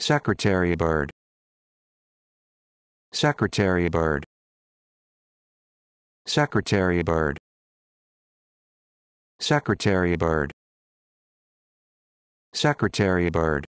Secretary Bird Secretary Bird Secretary Bird Secretary Bird Secretary Bird